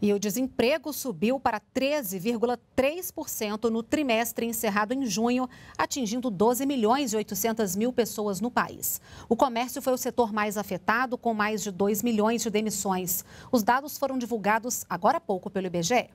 E o desemprego subiu para 13,3% no trimestre encerrado em junho, atingindo 12 milhões e 800 mil pessoas no país. O comércio foi o setor mais afetado, com mais de 2 milhões de demissões. Os dados foram divulgados agora há pouco pelo IBGE.